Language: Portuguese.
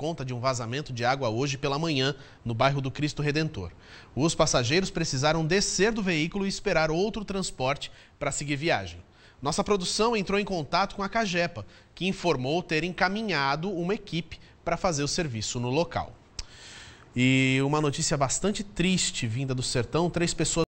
conta de um vazamento de água hoje pela manhã no bairro do Cristo Redentor. Os passageiros precisaram descer do veículo e esperar outro transporte para seguir viagem. Nossa produção entrou em contato com a Cagepa, que informou ter encaminhado uma equipe para fazer o serviço no local. E uma notícia bastante triste vinda do sertão: três pessoas.